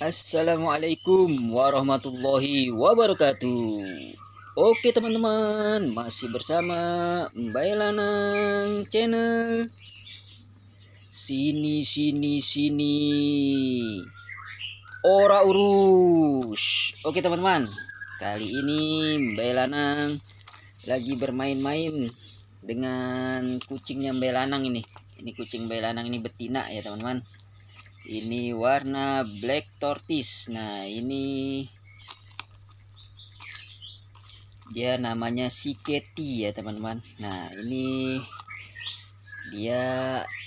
Assalamualaikum warahmatullahi wabarakatuh Oke teman-teman Masih bersama Mbak Lanang Channel Sini sini sini Ora urus Oke teman-teman Kali ini Mbak Lanang Lagi bermain-main Dengan kucingnya Mbak Lanang ini Ini kucing Mbak Lanang ini betina ya teman-teman ini warna black tortoise nah ini dia namanya si Keti ya teman-teman nah ini dia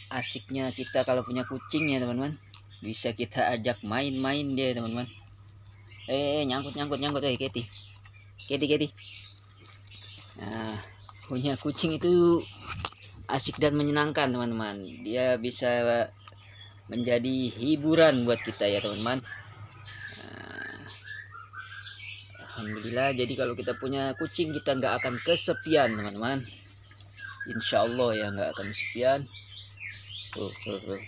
asiknya kita kalau punya kucing ya teman-teman bisa kita ajak main-main dia teman-teman eh, eh, eh nyangkut nyangkut nyangkut eh keti keti keti nah punya kucing itu asik dan menyenangkan teman-teman dia bisa menjadi hiburan buat kita ya teman-teman ah, Alhamdulillah jadi kalau kita punya kucing kita nggak akan kesepian teman-teman Insya Allah ya nggak akan kesepian oh, oh, oh.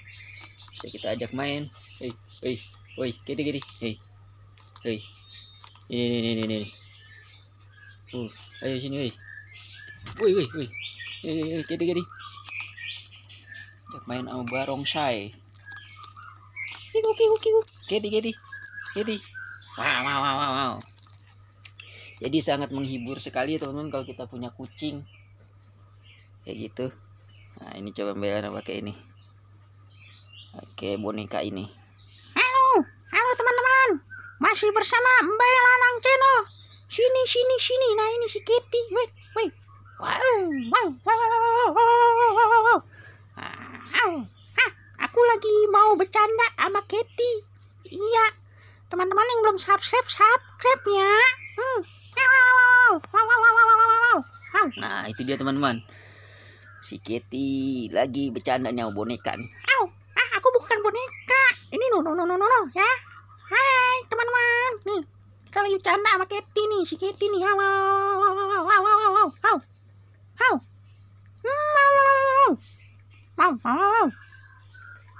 bisa kita ajak main hei hei hei, kiri, kiri hei hei ini ini ini ini uh ayo sini hei woi woi woi hei hei kiri, kiri ajak main sama barongsai Kiku kiku kiku. Kedi kedi. Kedi. Wow wow wow wow. Jadi sangat menghibur sekali teman-teman kalau kita punya kucing. Kayak gitu. Nah, ini coba Mbak pakai ini. Oke, boneka ini. Halo, halo teman-teman. Masih bersama Mbak Lanang Channel. Sini, sini, sini. Nah, ini si Kitty. Wait, wait. Wow, wow, wow, wow, wow, wow, wow, wow. wow aku lagi mau bercanda sama Kitty. Iya, teman-teman yang belum subscribe, subscribe ya. Hmm. Nah, itu dia teman-teman. Si Kitty lagi bercanda nyawa boneka. Au, ah, aku bukan boneka. Ini no no no no no, no ya. Hai, teman-teman. Nih, kita lagi bercanda sama Kitty nih, si Kitty nih. Au, au, au, au, au, au, au, au. Au. Hmm, au, au, au. Au, au.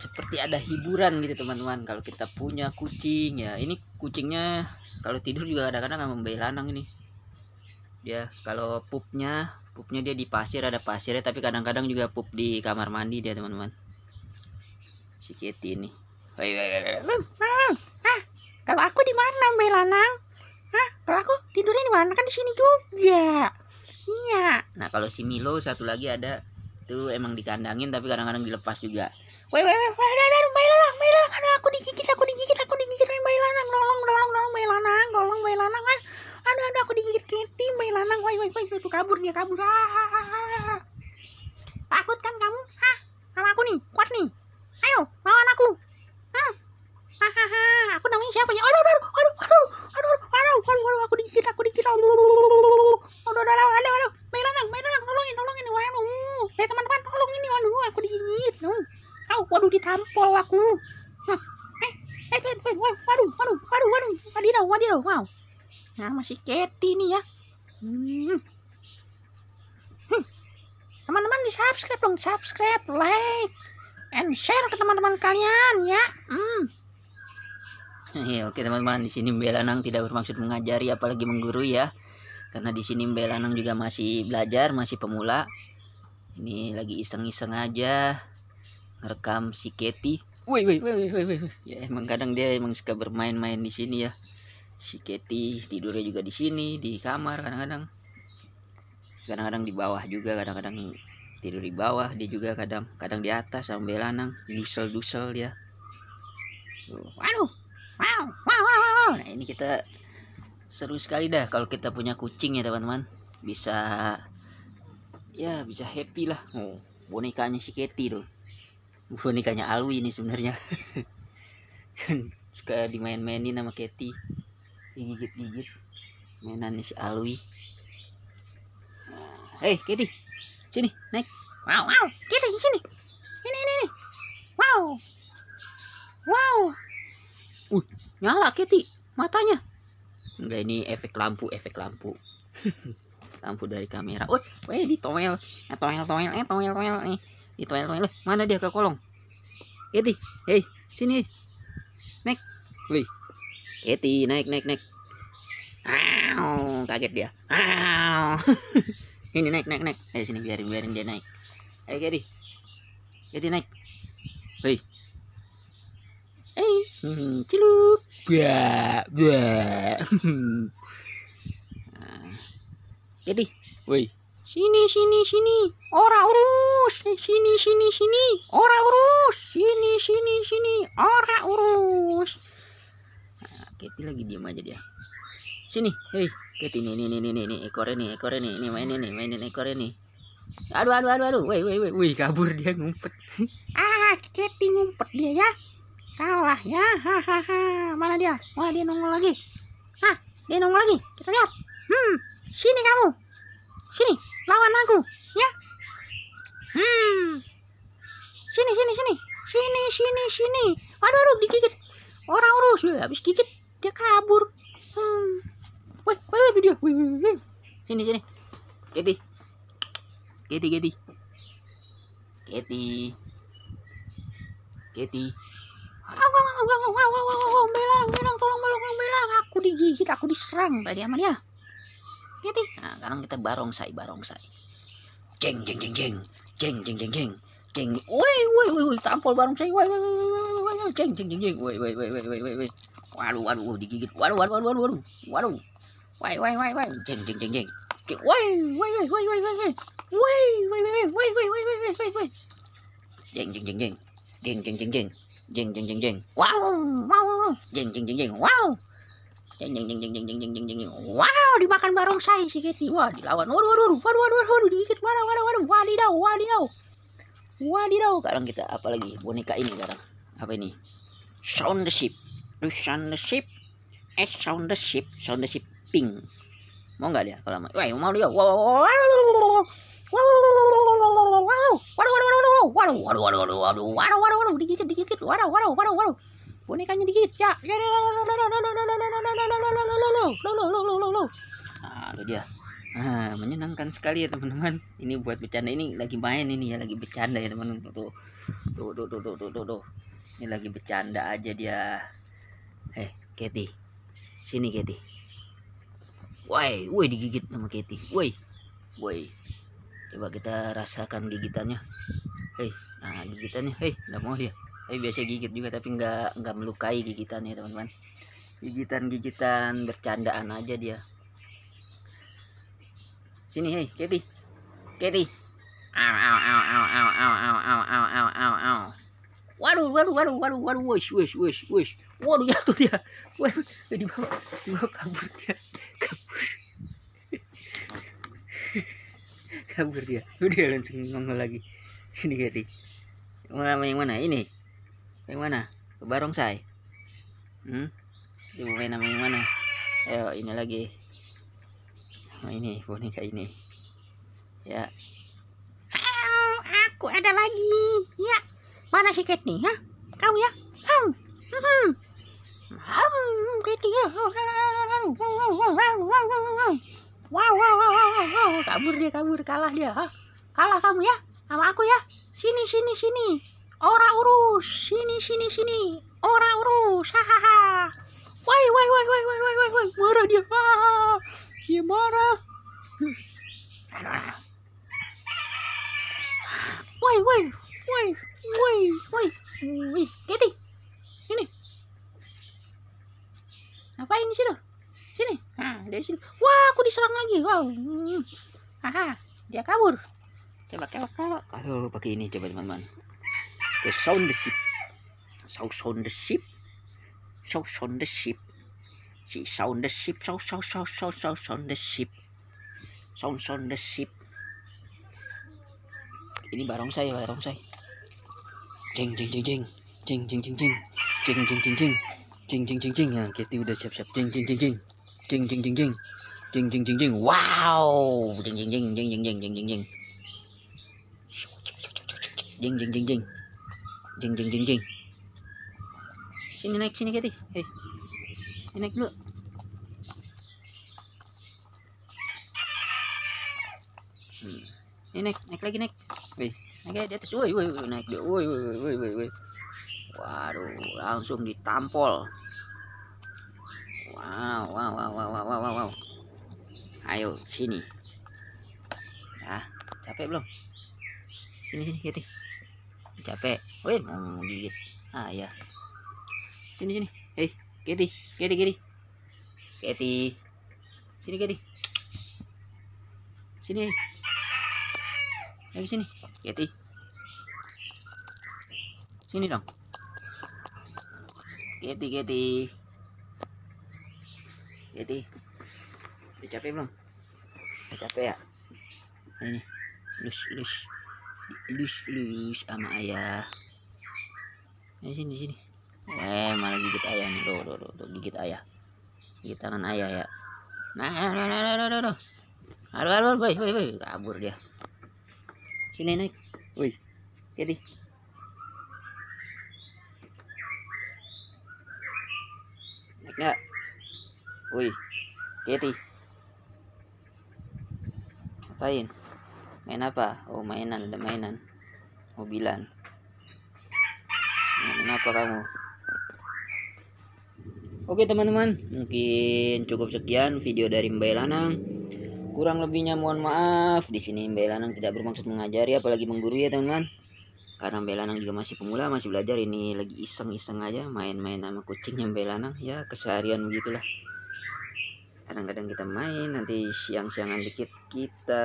seperti ada hiburan gitu teman-teman kalau kita punya kucing ya ini kucingnya kalau tidur juga kadang-kadang nggak lanang ini dia kalau pupnya pupnya dia di pasir ada pasirnya tapi kadang-kadang juga pup di kamar mandi dia teman-teman si Kitty ini hmm, hmm, hmm. kalau aku di mana belanang Lanang kalau aku tidurnya di mana kan di sini juga iya nah kalau si Milo satu lagi ada itu emang dikandangin tapi kadang-kadang dilepas juga weh weh weh mainan mainan mainan ada aku digigit aku digigit aku digigit mainan nolong nolong nolong mainan tolong mainan ah aduh aduh aku digigit kiti mainan woi woi woi itu kabur dia kabur ah, ah, ah, ah. takut kan kamu ah sama aku nih sama si Keti nih ya. Teman-teman hmm. hmm. di subscribe dong, subscribe, like, and share ke teman-teman kalian ya. Hmm. Oke teman-teman, di sini Mbak Lanang tidak bermaksud mengajari apalagi menggurui ya. Karena di sini Mbak Lanang juga masih belajar, masih pemula. Ini lagi iseng-iseng aja ngerekam si Keti. Woi, woi, woi, woi, woi. Ya emang kadang dia emang suka bermain-main di sini ya si Keti tidurnya juga di sini di kamar kadang-kadang kadang-kadang di bawah juga kadang-kadang tidur di bawah dia juga kadang kadang di atas sama belanang dusel dusel ya. waduh wow wow wow, wow. nah ini kita seru sekali dah kalau kita punya kucing ya teman-teman bisa ya bisa happy lah oh, bonekanya si Keti tuh bonekanya Alwi ini sebenarnya kan suka dimain-mainin sama Keti digigit-gigit mainan si Alwi hei nah, eh, Kitty sini naik wow wow Kitty sini ini ini ini wow wow uh nyala Kitty matanya enggak ini efek lampu efek lampu lampu dari kamera uh weh di toel eh toel toel eh toel toel nih eh. di toel toel mana dia ke kolong Kitty hei sini naik wih Eti naik naik naik. Aau, kaget dia. Aw. ini naik naik naik. Ayo sini biarin biarin dia naik. Ayo Gary. Eti naik. Hei. Eh, Ciluk. celup. Ba, ba. Eti, woi. Sini sini sini. Ora urus. Sini sini sini. Ora urus. Sini sini sini. Ora urus. Keti lagi diem aja dia sini hei Keti ini, ini, ini, ini, ekor ini, ekor ini, nih nih mainin nih mainin ekornya nih aduh aduh aduh aduh woi woi woi woi kabur dia ngumpet ah Keti ngumpet dia ya kalah ya hahaha mana dia Wah dia nongol lagi Hah, dia nongol lagi kita lihat hmm sini kamu sini lawan aku ya hmm sini sini sini sini sini sini aduh aduh digigit orang urus habis gigit dia kabur hmm. weh weh itu dia weh, weh, weh. sini sini Kitty Kitty Kitty Kitty Kitty Melang, melang, tolong melang, melang. Aku digigit, aku diserang tadi sama dia. Ya? Keti. Nah, sekarang kita barongsai, barongsai. Jeng, jeng, jeng, jeng, jeng, jeng, jeng, jeng, jeng. Woi, woi, woi, tampol barongsai. Woi, woi, woi, woi, jeng, jeng, jeng, jeng. Woi, woi, woi, woi, woi, woi. Waduh, waduh, waduh, digigit. Waduh, waduh, waduh, waduh, waduh. Waduh. Wai, wai, wai, wai. Jeng, jeng, jeng, jeng. Wai, wai, wai, wai, wai, wai, wai. Wai, wai, wai, wai, wai, wai, wai, wai, wai, wai. Jeng, jeng, jeng, jeng. Jeng, jeng, jeng, jeng. Jeng, jeng, jeng, jeng. Wow, wow. Jeng, jeng, jeng, jeng. Wow. Jeng, jeng, jeng, jeng, jeng, jeng, jeng, jeng, jeng. Wow, dimakan barongsai si Kitty. Wah, dilawan. Waduh, waduh, waduh, waduh, waduh, waduh, waduh, Waduh, waduh, waduh. Wadidaw, wadidaw. Wadidaw. Sekarang kita waduh, waduh, Boneka ini sekarang. Apa ini? Sound the ship. You sound the ship. eh sound the ship. Sound the ship, pink. Mau nggak dia kalau mau? Wah, mau dia. Wow. Waduh, waduh, waduh, waduh, waduh, waduh, waduh, waduh, dikit, dikit, waduh, waduh, waduh, waduh, bonekanya dikit, ya, ya, lo, lo, lo, lo, lo, lo, lo, lo, lo, lo, lo, Wow. Wow. dia. Ah, menyenangkan sekali ya teman-teman. Ini buat bercanda ini lagi main ini ya, lagi bercanda ya teman-teman. tuh, tuh, tuh, tuh, tuh, tuh, tuh. Ini lagi bercanda aja dia. Keti sini Keti woi woi digigit sama Keti woi woi coba kita rasakan gigitannya hei nah gigitannya hei nggak mau ya tapi biasa gigit juga tapi enggak nggak melukai gigitannya teman-teman gigitan-gigitan bercandaan aja dia sini hei Keti Keti Au au au au au au au au au au au au. Waduh, waduh, waduh, waduh, waduh, wish, wish, wish, wish. Waduh, jatuh dia. Waduh, di bawah di kabur dia kabur kabur dia udah langsung nongol lagi ini ganti yang mana yang mana ini yang mana ke barongsai hmm di main nama yang mana ayo ya, ini lagi nah, ini boneka ini ya aku ada lagi ya mana si nih ha kau ya Hmm. hmm kabur dia kabur kalah dia Hah? kalah kamu ya sama aku ya sini sini sini ora urus sini sini sini ora urus hahaha woi woi woi woi woi woi woi marah dia ah, dia marah woi woi woi woi woi woi Kitty ngapain di situ sini hmm. nah, dari sini wah aku diserang lagi wow haha dia kabur coba kelok kelok kalau pakai ini coba teman-teman the sound the ship sound sound the ship sound sound the ship si sound the ship sound sound sound sound sound sound the ship sound sound the ship ini barongsai saya, jeng jeng jeng jeng jeng jeng jeng jeng jeng jeng jeng jeng cing cing cing cing nah Kitty udah siap siap cing cing cing cing cing cing cing cing cing cing cing cing wow cing cing cing cing cing cing cing cing cing jing jing jing jing jing jing jing jing sini naik sini Kitty hei sini naik dulu ini naik naik lagi naik wih naik di atas woi woi naik dia woi woi woi woi waduh langsung ditampol wow wow wow wow wow wow wow ayo sini ah capek belum sini sini gitu capek woi mau gigit ah ya sini sini hei Kitty Kitty Kitty Kitty sini Kitty sini lagi sini Kitty sini dong Kitty Kitty jadi udah capek belum udah capek ya ini lus lus lus lus sama ayah ini sini sini eh malah gigit ayah nih loh loh loh gigit ayah gigit tangan ayah ya nah nah nah nah nah nah, nah. halo halo boy boy boy kabur dia sini naik woi jadi naik gak Wih, Kitty. Apain? Main apa? Oh, mainan, ada mainan. Mobilan. Main apa kamu? Oke teman-teman, mungkin cukup sekian video dari Mbak Lanang. Kurang lebihnya mohon maaf. Di sini Mbak Lanang tidak bermaksud mengajari apalagi menggurui ya teman-teman. Karena Mbak Lanang juga masih pemula, masih belajar ini lagi iseng-iseng aja main-main sama kucingnya Mbak Lanang ya keseharian begitulah kadang-kadang kita main nanti siang-siangan dikit kita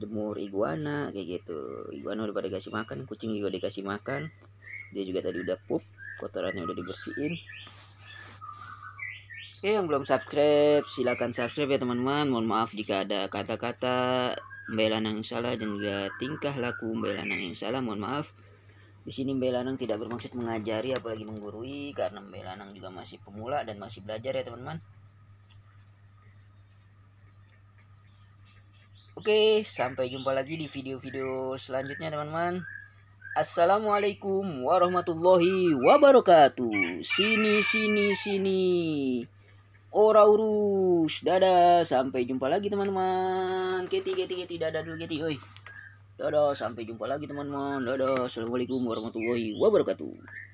jemur iguana kayak gitu iguana udah pada dikasih makan kucing juga dikasih makan dia juga tadi udah pup kotorannya udah dibersihin oke yang belum subscribe silahkan subscribe ya teman-teman mohon maaf jika ada kata-kata pembelaan yang salah dan juga tingkah laku pembelaan yang salah mohon maaf di sini Mbak Lanang tidak bermaksud mengajari apalagi menggurui karena Mbak Lanang juga masih pemula dan masih belajar ya teman-teman. Oke, sampai jumpa lagi di video-video selanjutnya teman-teman. Assalamualaikum warahmatullahi wabarakatuh. Sini sini sini. Ora urus. Dadah, sampai jumpa lagi teman-teman. Keti keti keti dadah dulu keti. Oi. Dadah, sampai jumpa lagi teman-teman. Dadah, assalamualaikum warahmatullahi wabarakatuh.